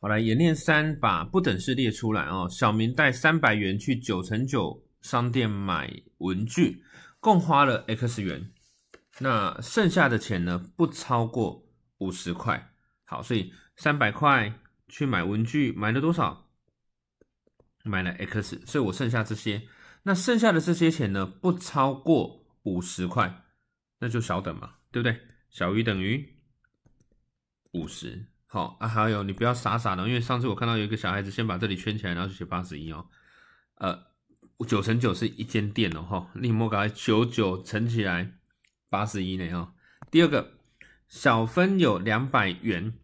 好，来演练三，把不等式列出来哦。小明带三百元去九乘九商店买文具，共花了 x 元，那剩下的钱呢，不超过五十块。好，所以三百块去买文具，买了多少？买了 x，所以我剩下这些，那剩下的这些钱呢，不超过五十块，那就小等嘛，对不对？小于等于五十。好啊，还有你不要傻傻的，因为上次我看到有一个小孩子先把这里圈起来，然后就写八十一哦，呃，九乘九是一间店哦，哈，你莫搞九九乘起来八十一呢，哈。第二个，小芬有两百元，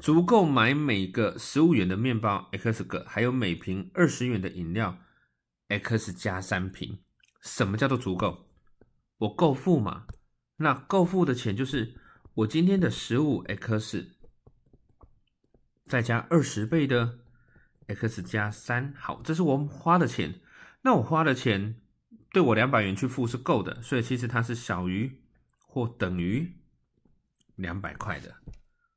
足够买每个十五元的面包 x 个，还有每瓶二十元的饮料 x 加三瓶。什么叫做足够？我够付嘛？那够付的钱就是我今天的十五 x。再加二十倍的 x 加三，好，这是我花的钱。那我花的钱对我两百元去付是够的，所以其实它是小于或等于两百块的。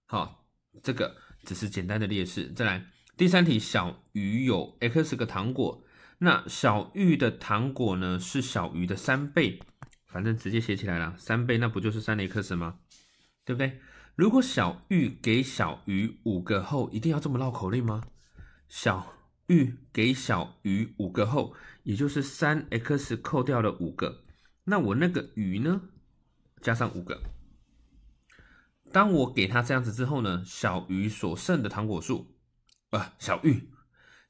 好，这个只是简单的列式。再来第三题，小鱼有 x 个糖果，那小玉的糖果呢是小鱼的三倍，反正直接写起来了，三倍那不就是三 x 吗？对不对？如果小玉给小鱼五个后，一定要这么绕口令吗？小玉给小鱼五个后，也就是三 x 扣掉了五个，那我那个鱼呢，加上五个。当我给他这样子之后呢，小鱼所剩的糖果数，啊，小玉，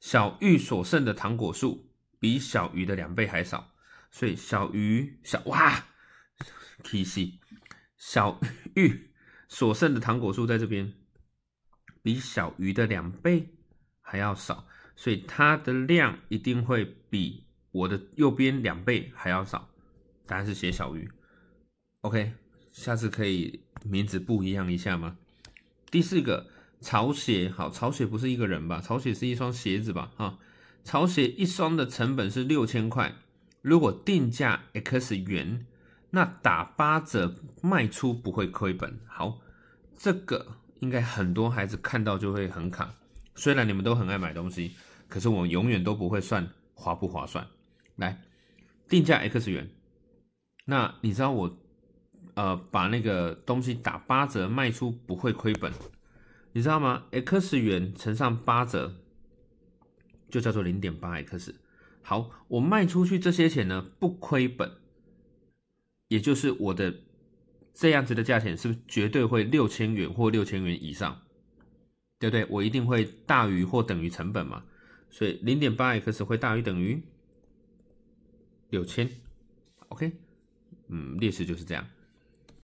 小玉所剩的糖果数比小鱼的两倍还少，所以小鱼小哇 k C，小玉。所剩的糖果数在这边比小鱼的两倍还要少，所以它的量一定会比我的右边两倍还要少，答案是写小于。OK，下次可以名字不一样一下吗？第四个，潮鞋好，潮鞋不是一个人吧？潮鞋是一双鞋子吧？啊，潮鞋一双的成本是六千块，如果定价 x 元，那打八折卖出不会亏本。好。这个应该很多孩子看到就会很卡。虽然你们都很爱买东西，可是我永远都不会算划不划算。来，定价 x 元，那你知道我呃把那个东西打八折卖出不会亏本，你知道吗？x 元乘上八折就叫做零点八 x。好，我卖出去这些钱呢不亏本，也就是我的。这样子的价钱是不是绝对会六千元或六千元以上，对不对？我一定会大于或等于成本嘛，所以零点八 x 会大于等于六千，OK，嗯，劣势就是这样。